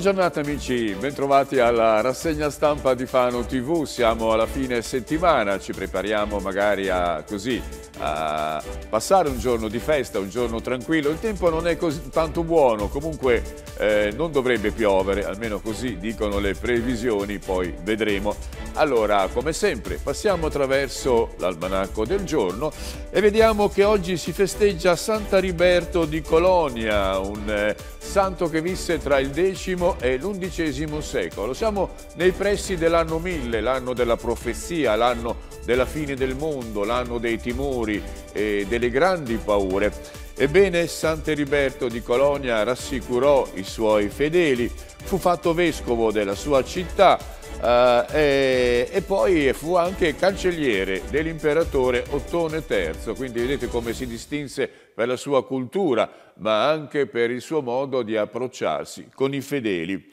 Buona giornata amici, bentrovati alla rassegna stampa di Fano TV, siamo alla fine settimana, ci prepariamo magari a, così, a passare un giorno di festa, un giorno tranquillo, il tempo non è così tanto buono, comunque eh, non dovrebbe piovere, almeno così dicono le previsioni, poi vedremo. Allora, come sempre, passiamo attraverso l'almanacco del giorno e vediamo che oggi si festeggia Sant'Ariberto di Colonia, un eh, santo che visse tra il X e l'undicesimo secolo. Siamo nei pressi dell'anno 1000, l'anno della profezia, l'anno della fine del mondo, l'anno dei timori e delle grandi paure. Ebbene, Sant'Eriberto di Colonia rassicurò i suoi fedeli, fu fatto vescovo della sua città Uh, e, e, poi fu anche cancelliere dell'imperatore Ottone III, quindi vedete come si distinse per la sua cultura, ma anche per il suo modo di approcciarsi con i fedeli.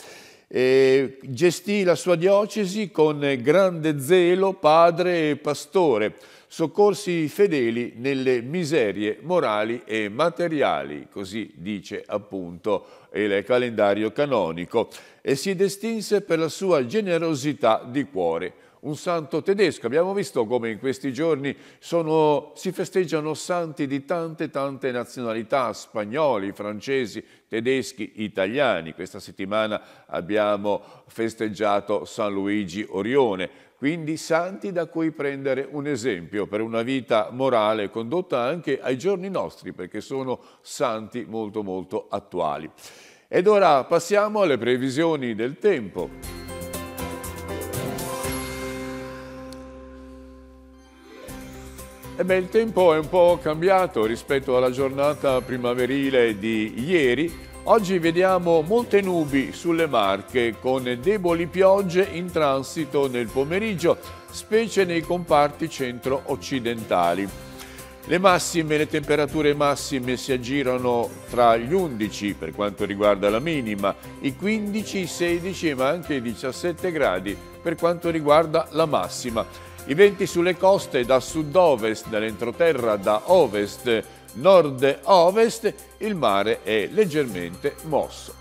E gestì la sua diocesi con grande zelo, padre e pastore, soccorsi i fedeli nelle miserie morali e materiali, così dice appunto e il calendario canonico e si distinse per la sua generosità di cuore un santo tedesco. Abbiamo visto come in questi giorni sono, si festeggiano santi di tante tante nazionalità, spagnoli, francesi, tedeschi, italiani. Questa settimana abbiamo festeggiato San Luigi Orione, quindi santi da cui prendere un esempio per una vita morale condotta anche ai giorni nostri, perché sono santi molto molto attuali. Ed ora passiamo alle previsioni del tempo. Ebbene, il tempo è un po' cambiato rispetto alla giornata primaverile di ieri, Oggi vediamo molte nubi sulle Marche con deboli piogge in transito nel pomeriggio, specie nei comparti centro-occidentali. Le massime, le temperature massime si aggirano tra gli 11 per quanto riguarda la minima, i 15, i 16 ma anche i 17 gradi per quanto riguarda la massima. I venti sulle coste da sud-ovest, dall'entroterra da ovest nord-ovest il mare è leggermente mosso.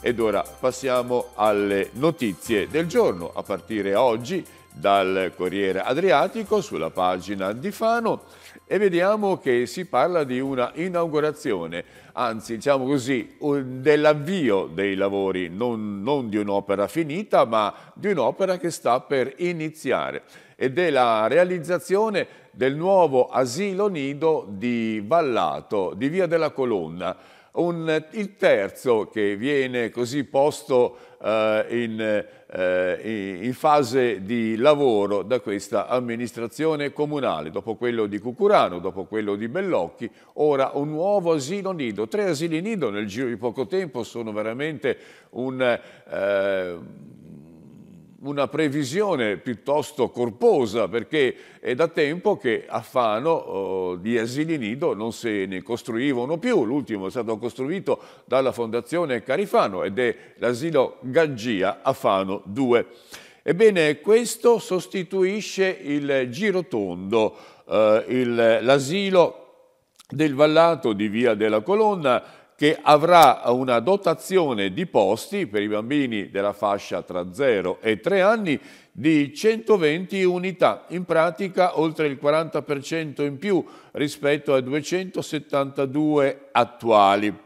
Ed ora passiamo alle notizie del giorno, a partire oggi dal Corriere Adriatico sulla pagina di Fano e vediamo che si parla di una inaugurazione, anzi diciamo così, dell'avvio dei lavori, non, non di un'opera finita ma di un'opera che sta per iniziare ed è la realizzazione del nuovo asilo nido di Vallato, di Via della Colonna. Un, il terzo che viene così posto eh, in, eh, in, fase di lavoro da questa amministrazione comunale, dopo quello di Cucurano, dopo quello di Bellocchi, ora un nuovo asilo nido. Tre asili nido nel giro di poco tempo sono veramente un... Eh, una previsione piuttosto corposa perché è da tempo che a Fano oh, di asili nido non se ne costruivano più, l'ultimo è stato costruito dalla Fondazione Carifano ed è l'asilo Gaggia a Fano 2. Ebbene, questo sostituisce il girotondo, eh, l'asilo del vallato di Via della Colonna che avrà una dotazione di posti per i bambini della fascia tra 0 e 3 anni di 120 unità, in pratica oltre il 40% in più rispetto ai 272 attuali.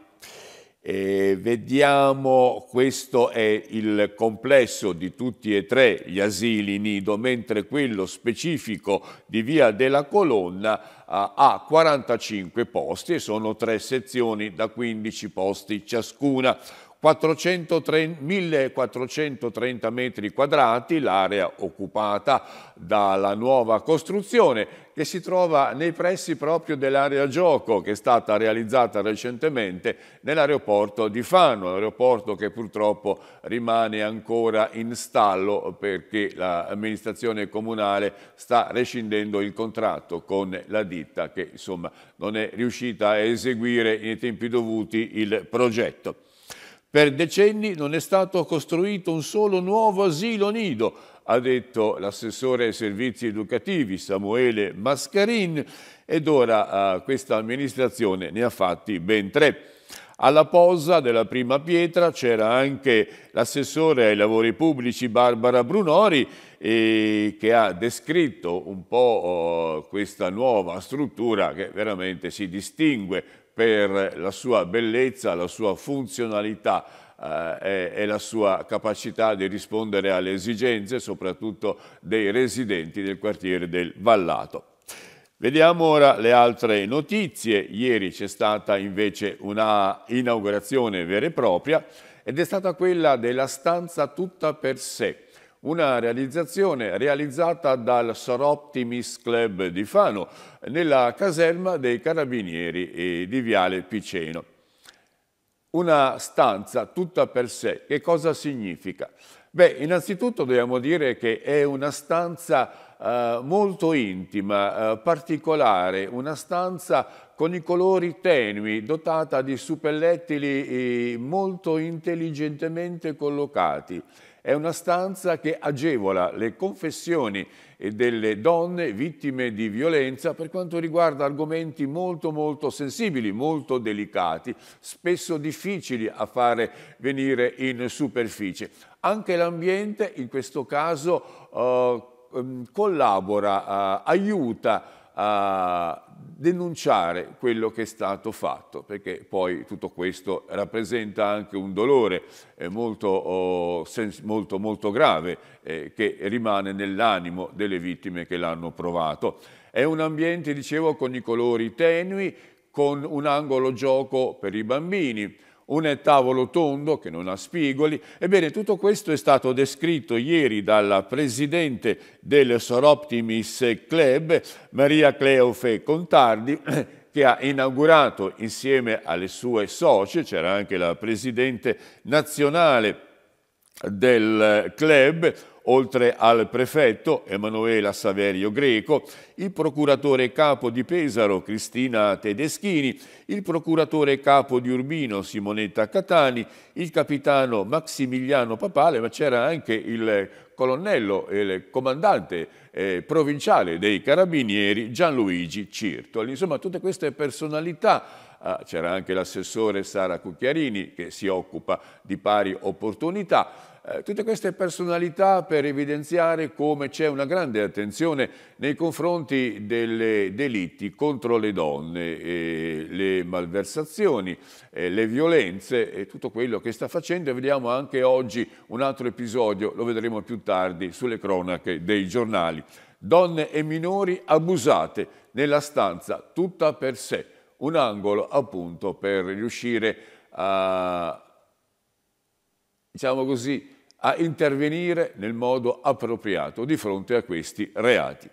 Eh, vediamo, questo è il complesso di tutti e tre gli asili nido, mentre quello specifico di Via della Colonna ah, ha 45 posti e sono tre sezioni da 15 posti ciascuna. 1430 metri quadrati l'area occupata dalla nuova costruzione che si trova nei pressi proprio dell'area gioco che è stata realizzata recentemente nell'aeroporto di Fano, aeroporto che purtroppo rimane ancora in stallo perché l'amministrazione comunale sta rescindendo il contratto con la ditta che insomma non è riuscita a eseguire nei tempi dovuti il progetto. Per decenni non è stato costruito un solo nuovo asilo nido, ha detto l'assessore ai servizi educativi Samuele Mascarin, ed ora eh, questa amministrazione ne ha fatti ben tre. Alla posa della prima pietra c'era anche l'assessore ai lavori pubblici Barbara Brunori eh, che ha descritto un po' oh, questa nuova struttura che veramente si distingue per la sua bellezza, la sua funzionalità, eh, e, la sua capacità di rispondere alle esigenze soprattutto dei residenti del quartiere del Vallato. Vediamo ora le altre notizie. Ieri c'è stata invece una inaugurazione vera e propria ed è stata quella della stanza tutta per sé una realizzazione realizzata dal Soroptimis Club di Fano nella caserma dei Carabinieri di Viale Piceno. Una stanza tutta per sé, che cosa significa? Beh, innanzitutto dobbiamo dire che è una stanza eh, molto intima, eh, particolare, una stanza con i colori tenui, dotata di suppellettili eh, molto intelligentemente collocati è una stanza che agevola le confessioni delle donne vittime di violenza per quanto riguarda argomenti molto molto sensibili, molto delicati, spesso difficili a fare venire in superficie. Anche l'ambiente in questo caso eh, collabora, eh, aiuta a denunciare quello che è stato fatto, perché poi tutto questo rappresenta anche un dolore eh, molto, oh, molto, molto grave eh, che rimane nell'animo delle vittime che l'hanno provato. È un ambiente, dicevo, con i colori tenui, con un angolo gioco per i bambini, un tavolo tondo che non ha spigoli. Ebbene, tutto questo è stato descritto ieri dalla presidente del Soroptimis Club, Maria Cleofe Contardi, che ha inaugurato insieme alle sue socie, c'era anche la presidente nazionale del club, oltre al prefetto Emanuela Saverio Greco, il procuratore capo di Pesaro Cristina Tedeschini, il procuratore capo di Urbino Simonetta Catani, il capitano Maximiliano Papale, ma c'era anche il colonnello e il comandante eh, provinciale dei carabinieri Gianluigi Cirtoli. Insomma, tutte queste personalità Ah, c'era anche l'assessore Sara Cucchiarini che si occupa di pari opportunità. Eh, tutte queste personalità per evidenziare come c'è una grande attenzione nei confronti dei delitti contro le donne, eh, le malversazioni, eh, le violenze e tutto quello che sta facendo. E vediamo anche oggi un altro episodio, lo vedremo più tardi sulle cronache dei giornali. Donne e minori abusate nella stanza tutta per sé, un angolo appunto per riuscire a, diciamo così, a intervenire nel modo appropriato di fronte a questi reati.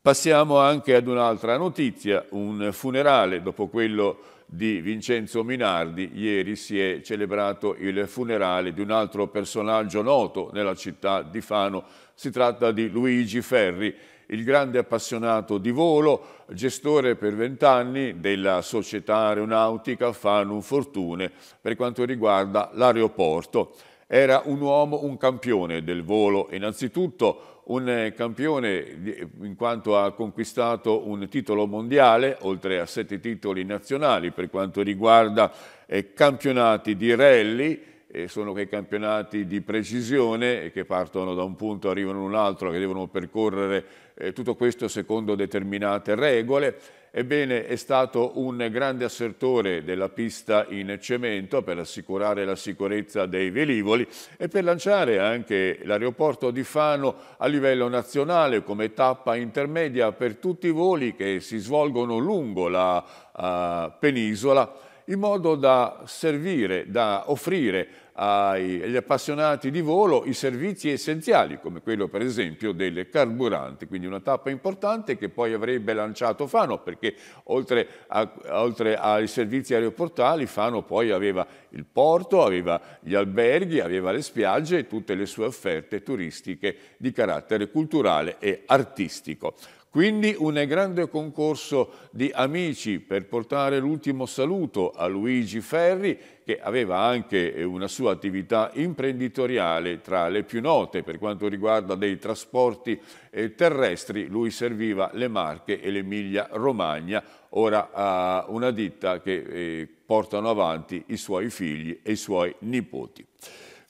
Passiamo anche ad un'altra notizia, un funerale dopo quello di Vincenzo Minardi. Ieri si è celebrato il funerale di un altro personaggio noto nella città di Fano. Si tratta di Luigi Ferri, il grande appassionato di volo, gestore per vent'anni della società aeronautica Fano Fortune per quanto riguarda l'aeroporto. Era un uomo, un campione del volo, innanzitutto un eh, campione in quanto ha conquistato un titolo mondiale, oltre a sette titoli nazionali per quanto riguarda eh, campionati di rally, eh, sono quei campionati di precisione che partono da un punto, arrivano in un altro, che devono percorrere eh, tutto questo secondo determinate regole. Ebbene, è stato un grande assertore della pista in cemento per assicurare la sicurezza dei velivoli e per lanciare anche l'aeroporto di Fano a livello nazionale come tappa intermedia per tutti i voli che si svolgono lungo la uh, penisola in modo da servire, da offrire agli appassionati di volo i servizi essenziali, come quello per esempio del carburante, quindi una tappa importante che poi avrebbe lanciato Fano, perché oltre, a, oltre ai servizi aeroportali Fano poi aveva il porto, aveva gli alberghi, aveva le spiagge e tutte le sue offerte turistiche di carattere culturale e artistico. Quindi un grande concorso di amici per portare l'ultimo saluto a Luigi Ferri che aveva anche una sua attività imprenditoriale tra le più note per quanto riguarda dei trasporti eh, terrestri. Lui serviva le Marche e l'Emilia Romagna, ora ha una ditta che eh, portano avanti i suoi figli e i suoi nipoti.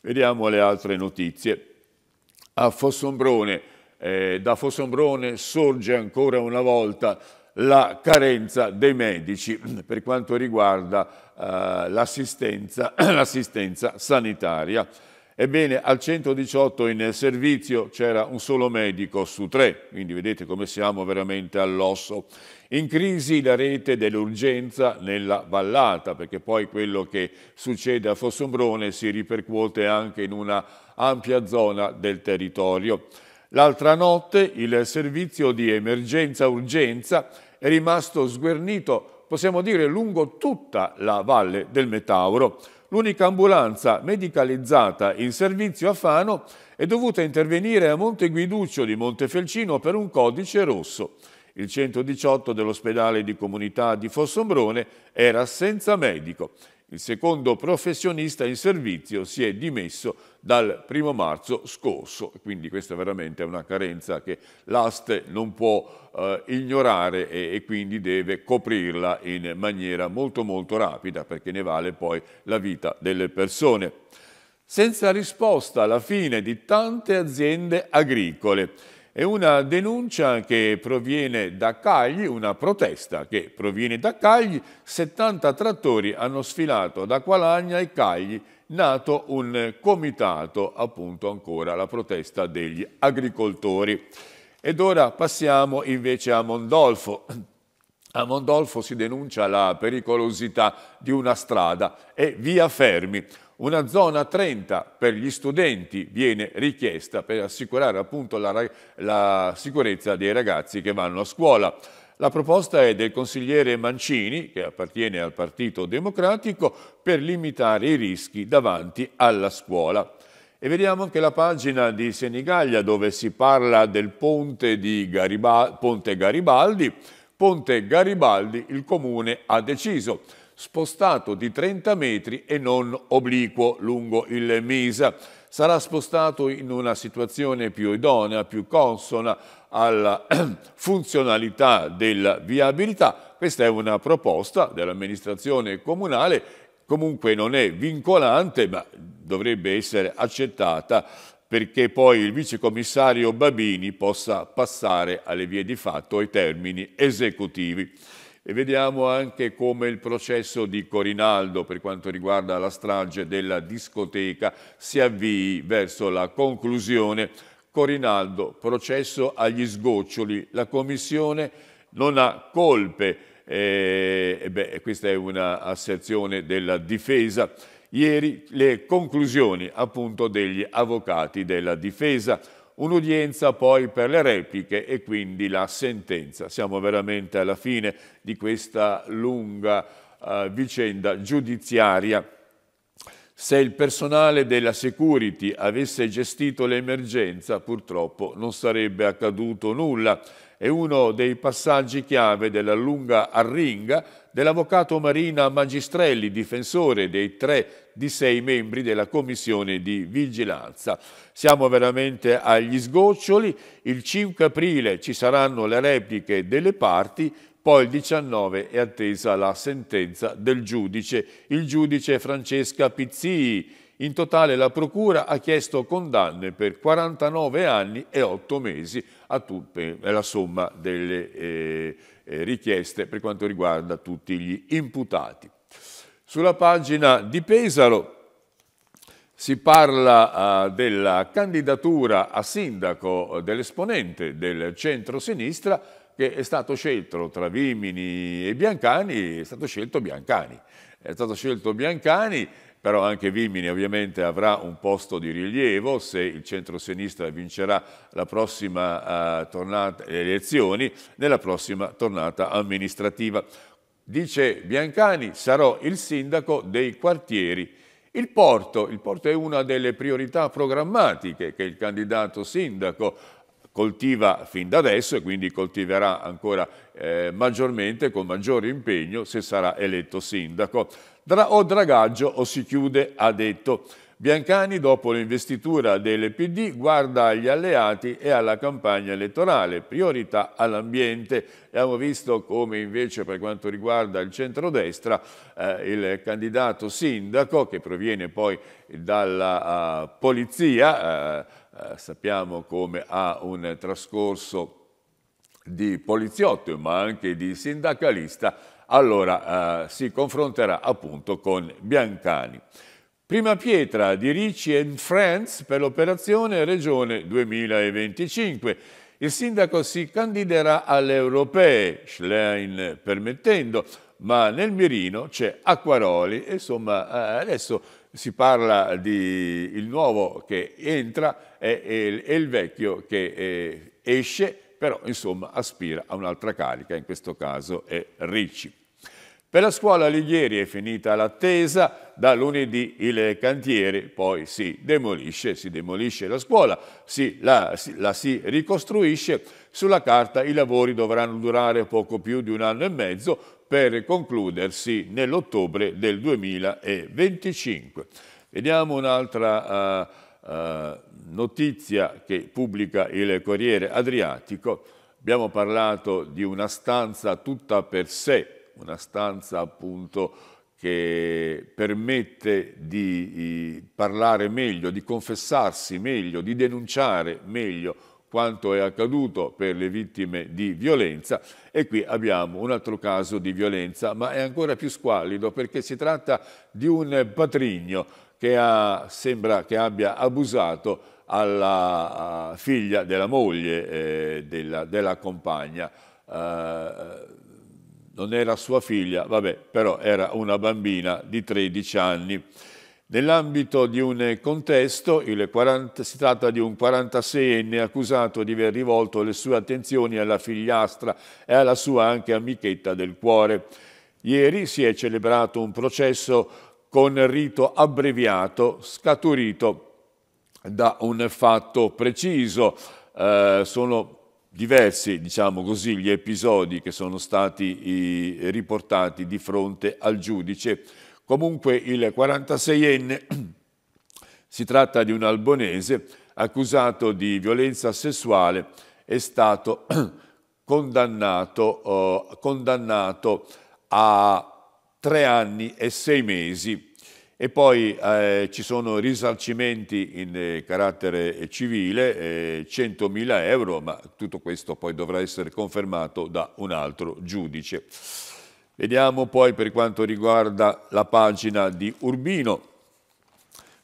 Vediamo le altre notizie. A Fossombrone eh, da Fossombrone sorge ancora una volta la carenza dei medici per quanto riguarda eh, l'assistenza sanitaria. Ebbene, al 118 in servizio c'era un solo medico su tre, quindi vedete come siamo veramente all'osso. In crisi la rete dell'urgenza nella vallata, perché poi quello che succede a Fossombrone si ripercuote anche in una ampia zona del territorio. L'altra notte il servizio di emergenza-urgenza è rimasto sguernito, possiamo dire, lungo tutta la valle del Metauro. L'unica ambulanza medicalizzata in servizio a Fano è dovuta intervenire a Monte Guiduccio di Montefelcino per un codice rosso. Il 118 dell'ospedale di comunità di Fossombrone era senza medico. Il secondo professionista in servizio si è dimesso dal primo marzo scorso. Quindi questa veramente è una carenza che l'aste non può eh, ignorare e, e quindi deve coprirla in maniera molto molto rapida perché ne vale poi la vita delle persone. Senza risposta alla fine di tante aziende agricole. È una denuncia che proviene da Cagli, una protesta che proviene da Cagli. 70 trattori hanno sfilato da Qualagna e Cagli nato un comitato appunto ancora la protesta degli agricoltori. Ed ora passiamo invece a Mondolfo. A Mondolfo si denuncia la pericolosità di una strada e via Fermi. Una zona 30 per gli studenti viene richiesta per assicurare appunto la, la sicurezza dei ragazzi che vanno a scuola. La proposta è del consigliere Mancini, che appartiene al Partito Democratico, per limitare i rischi davanti alla scuola. E vediamo anche la pagina di Senigallia dove si parla del ponte, Garibaldi, ponte Garibaldi. Ponte Garibaldi il comune ha deciso, spostato di 30 metri e non obliquo lungo il Misa sarà spostato in una situazione più idonea, più consona alla funzionalità della viabilità. Questa è una proposta dell'amministrazione comunale, comunque non è vincolante ma dovrebbe essere accettata perché poi il vicecommissario Babini possa passare alle vie di fatto ai termini esecutivi. E vediamo anche come il processo di Corinaldo per quanto riguarda la strage della discoteca si avvii verso la conclusione. Corinaldo, processo agli sgoccioli, la Commissione non ha colpe, eh, e beh, questa è un'asserzione della difesa. Ieri le conclusioni appunto degli avvocati della difesa un'udienza poi per le repliche e quindi la sentenza. Siamo veramente alla fine di questa lunga eh, vicenda giudiziaria. Se il personale della security avesse gestito l'emergenza, purtroppo non sarebbe accaduto nulla. È uno dei passaggi chiave della lunga arringa dell'avvocato Marina Magistrelli, difensore dei tre di sei membri della Commissione di Vigilanza. Siamo veramente agli sgoccioli, il 5 aprile ci saranno le repliche delle parti, poi il 19 è attesa la sentenza del giudice, il giudice Francesca Pizzii. In totale la Procura ha chiesto condanne per 49 anni e 8 mesi a tutta la somma delle... Eh, eh, richieste per quanto riguarda tutti gli imputati. Sulla pagina di Pesaro si parla eh, della candidatura a sindaco dell'esponente del centro-sinistra che è stato scelto tra Vimini e Biancani, è stato scelto Biancani. È stato scelto Biancani però anche Vimini ovviamente avrà un posto di rilievo se il centro-sinistra vincerà eh, tornata, le elezioni nella prossima tornata amministrativa. Dice Biancani, sarò il sindaco dei quartieri. Il porto, il porto è una delle priorità programmatiche che il candidato sindaco coltiva fin da adesso e quindi coltiverà ancora eh, maggiormente, con maggiore impegno, se sarà eletto sindaco. Dra o dragaggio o si chiude, ha detto. Biancani, dopo l'investitura del PD, guarda agli alleati e alla campagna elettorale, priorità all'ambiente. Abbiamo visto come invece per quanto riguarda il centrodestra eh, il candidato sindaco, che proviene poi dalla uh, polizia, uh, uh, sappiamo come ha un trascorso di poliziotto ma anche di sindacalista, allora eh, si confronterà appunto con Biancani. Prima pietra di Ricci and Friends per l'operazione Regione 2025. Il sindaco si candiderà alle europee, Schlein permettendo, ma nel mirino c'è Acquaroli, insomma eh, adesso si parla di il nuovo che entra e, il vecchio che eh, esce, però insomma aspira a un'altra carica, in questo caso è Ricci. Per la scuola Alighieri è finita l'attesa, da lunedì il cantiere poi si demolisce, si demolisce la scuola, si, la, si, la si ricostruisce. Sulla carta i lavori dovranno durare poco più di un anno e mezzo per concludersi nell'ottobre del 2025. Vediamo un'altra uh, uh, notizia che pubblica il Corriere Adriatico. Abbiamo parlato di una stanza tutta per sé una stanza appunto che permette di eh, parlare meglio, di confessarsi meglio, di denunciare meglio quanto è accaduto per le vittime di violenza e qui abbiamo un altro caso di violenza ma è ancora più squallido perché si tratta di un patrigno che ha, sembra che abbia abusato alla eh, figlia della moglie eh, della, della, compagna. Eh, eh non era sua figlia, vabbè, però era una bambina di 13 anni. Nell'ambito di un contesto, 40, si tratta di un 46enne accusato di aver rivolto le sue attenzioni alla figliastra e alla sua anche amichetta del cuore. Ieri si è celebrato un processo con rito abbreviato, scaturito da un fatto preciso. Eh, sono diversi, diciamo così, gli episodi che sono stati i, riportati di fronte al giudice. Comunque il 46enne, si tratta di un albonese, accusato di violenza sessuale, è stato condannato, eh, condannato a tre anni e sei mesi e poi eh, ci sono risarcimenti in eh, carattere eh, civile, eh, 100.000 euro, ma tutto questo poi dovrà essere confermato da un altro giudice. Vediamo poi per quanto riguarda la pagina di Urbino,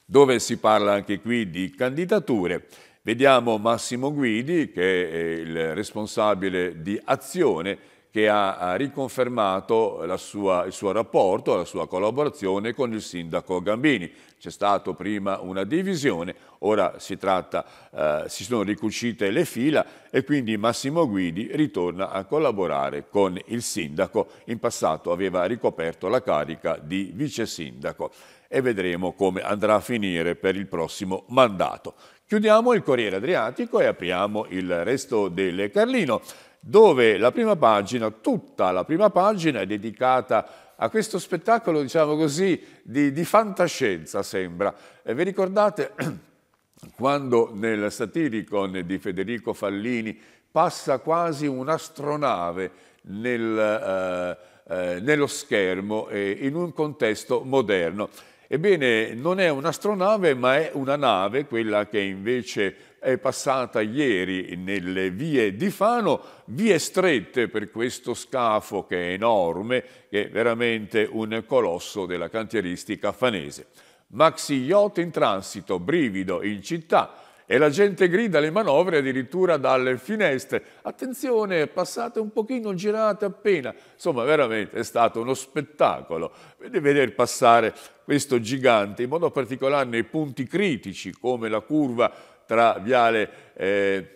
dove si parla anche qui di candidature. Vediamo Massimo Guidi, che è eh, il responsabile di Azione, che ha riconfermato sua, il suo rapporto, la sua collaborazione con il sindaco Gambini. C'è stata prima una divisione, ora si, tratta, eh, si sono ricucite le fila e quindi Massimo Guidi ritorna a collaborare con il sindaco. In passato aveva ricoperto la carica di vice sindaco e vedremo come andrà a finire per il prossimo mandato. Chiudiamo il Corriere Adriatico e apriamo il resto del Carlino dove la prima pagina, tutta la prima pagina è dedicata a questo spettacolo, diciamo così, di, di fantascienza sembra. E vi ricordate quando nel Satiricon di Federico Fallini passa quasi un'astronave nel, eh, eh, nello schermo eh, in un contesto moderno? Ebbene, non è un'astronave, ma è una nave, quella che invece è passata ieri nelle vie di Fano, vie strette per questo scafo che è enorme, che è veramente un colosso della cantieristica fanese. Maxi yacht in transito, brivido in città, e la gente grida le manovre addirittura dalle finestre. Attenzione, passate un pochino, girate appena. Insomma, veramente è stato uno spettacolo vedere passare questo gigante, in modo particolare nei punti critici come la curva tra Viale, eh,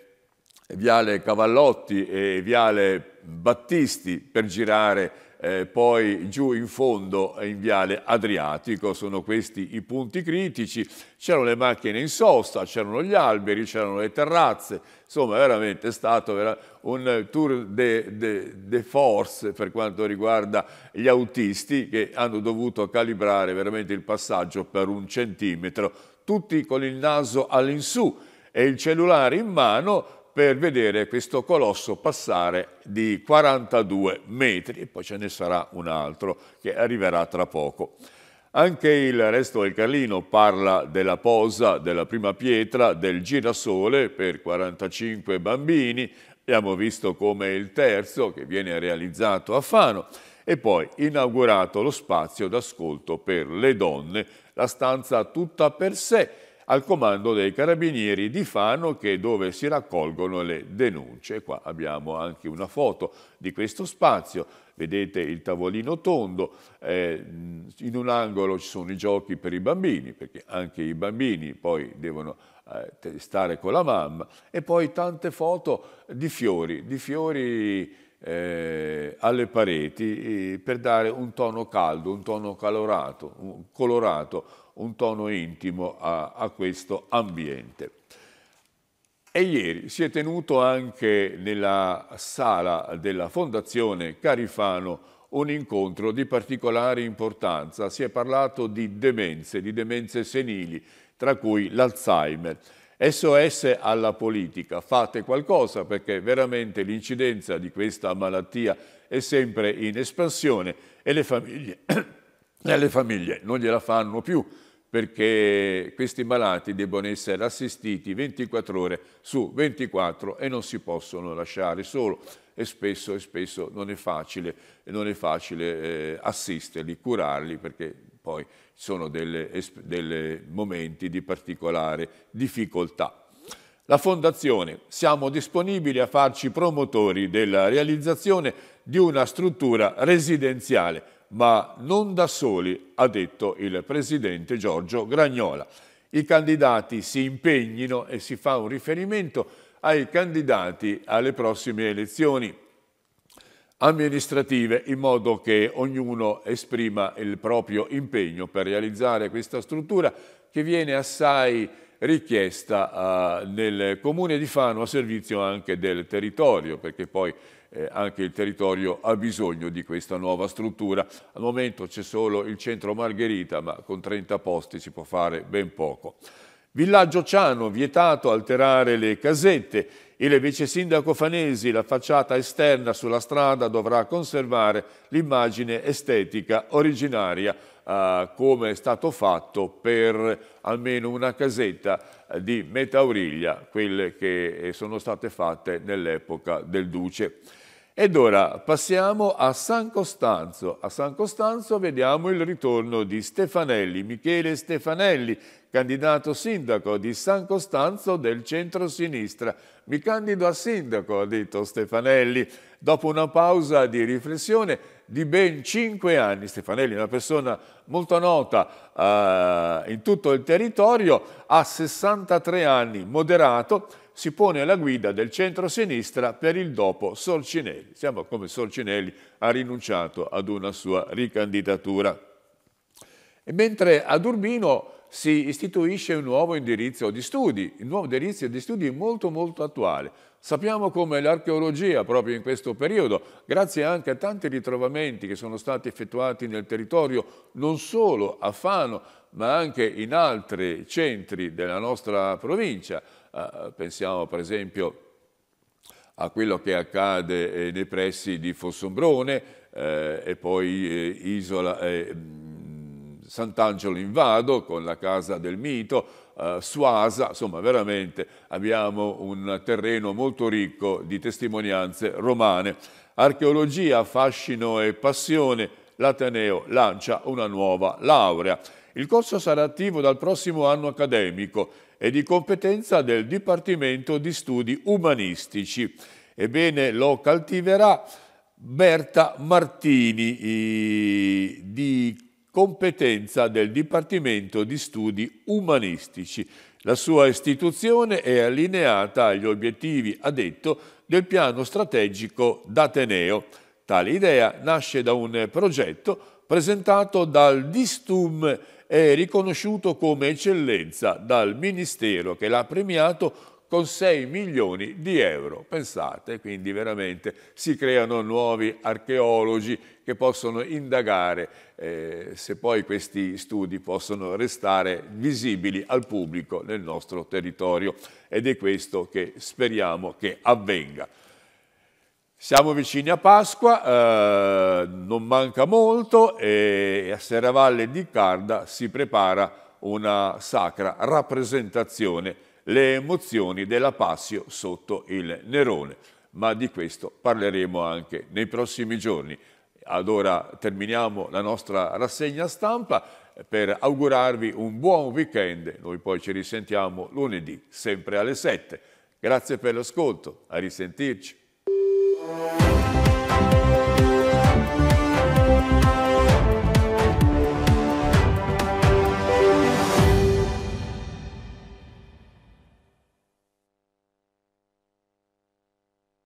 Viale Cavallotti e Viale Battisti per girare eh, poi giù in fondo in Viale Adriatico, sono questi i punti critici, c'erano le macchine in sosta, c'erano gli alberi, c'erano le terrazze, insomma veramente è stato un tour de, de, de, force per quanto riguarda gli autisti che hanno dovuto calibrare veramente il passaggio per un centimetro tutti con il naso all'insù e il cellulare in mano per vedere questo colosso passare di 42 metri e poi ce ne sarà un altro che arriverà tra poco. Anche il resto del Carlino parla della posa della prima pietra del girasole per 45 bambini, abbiamo visto come il terzo che viene realizzato a Fano e poi inaugurato lo spazio d'ascolto per le donne la stanza tutta per sé al comando dei carabinieri di Fano che è dove si raccolgono le denunce. Qua abbiamo anche una foto di questo spazio, vedete il tavolino tondo, eh, in un angolo ci sono i giochi per i bambini, perché anche i bambini poi devono eh, stare con la mamma, e poi tante foto di fiori, di fiori eh, alle pareti eh, per dare un tono caldo, un tono calorato, un, colorato, un tono intimo a, a questo ambiente. E ieri si è tenuto anche nella sala della Fondazione Carifano un incontro di particolare importanza. Si è parlato di demenze, di demenze senili, tra cui l'Alzheimer. SOS alla politica, fate qualcosa perché veramente l'incidenza di questa malattia è sempre in espansione e le famiglie, e le famiglie non gliela fanno più perché questi malati debbono essere assistiti 24 ore su 24 e non si possono lasciare solo e spesso, e spesso non è facile, non è facile eh, assisterli, curarli perché poi sono dei momenti di particolare difficoltà. La Fondazione siamo disponibili a farci promotori della realizzazione di una struttura residenziale, ma non da soli, ha detto il Presidente Giorgio Gragnola. I candidati si impegnino e si fa un riferimento ai candidati alle prossime elezioni amministrative in modo che ognuno esprima il proprio impegno per realizzare questa struttura che viene assai richiesta eh, nel comune di Fano a servizio anche del territorio perché poi eh, anche il territorio ha bisogno di questa nuova struttura. Al momento c'è solo il centro Margherita ma con 30 posti si può fare ben poco. Villaggio Ciano, vietato alterare le casette, il vice sindaco Fanesi, la facciata esterna sulla strada dovrà conservare l'immagine estetica originaria eh, come è stato fatto per almeno una casetta eh, di metauriglia, quelle che eh, sono state fatte nell'epoca del Duce. Ed ora passiamo a San Costanzo. A San Costanzo vediamo il ritorno di Stefanelli, Michele Stefanelli, candidato sindaco di San Costanzo del centro-sinistra. Mi candido a sindaco, ha detto Stefanelli, dopo una pausa di riflessione di ben cinque anni. Stefanelli è una persona molto nota eh, in tutto il territorio, ha 63 anni, moderato, si pone alla guida del centro-sinistra per il dopo Sorcinelli. Siamo come Sorcinelli ha rinunciato ad una sua ricandidatura. E mentre ad Urbino si istituisce un nuovo indirizzo di studi, un nuovo indirizzo di studi molto molto attuale. Sappiamo come l'archeologia proprio in questo periodo, grazie anche a tanti ritrovamenti che sono stati effettuati nel territorio, non solo a Fano, ma anche in altri centri della nostra provincia, eh, eh, pensiamo per esempio a quello che accade eh, nei pressi di Fossombrone eh, e poi eh, Isola, eh, Sant'Angelo in Vado con la casa del mito, Suasa, insomma veramente abbiamo un terreno molto ricco di testimonianze romane. Archeologia, fascino e passione, l'Ateneo lancia una nuova laurea. Il corso sarà attivo dal prossimo anno accademico e di competenza del Dipartimento di Studi Umanistici. Ebbene, lo coltiverà Berta Martini di competenza del Dipartimento di Studi Umanistici. La sua istituzione è allineata agli obiettivi, ha detto, del piano strategico d'Ateneo. Tale idea nasce da un progetto presentato dal Distum è riconosciuto come eccellenza dal Ministero che l'ha premiato con 6 milioni di euro. Pensate, quindi veramente si creano nuovi archeologi che possono indagare eh, se poi questi studi possono restare visibili al pubblico nel nostro territorio ed è questo che speriamo che avvenga. Siamo vicini a Pasqua, eh, non manca molto e a Serravalle di Carda si prepara una sacra rappresentazione, le emozioni della Passio sotto il Nerone, ma di questo parleremo anche nei prossimi giorni. Ad ora terminiamo la nostra rassegna stampa per augurarvi un buon weekend, noi poi ci risentiamo lunedì sempre alle 7. Grazie per l'ascolto, a risentirci. Música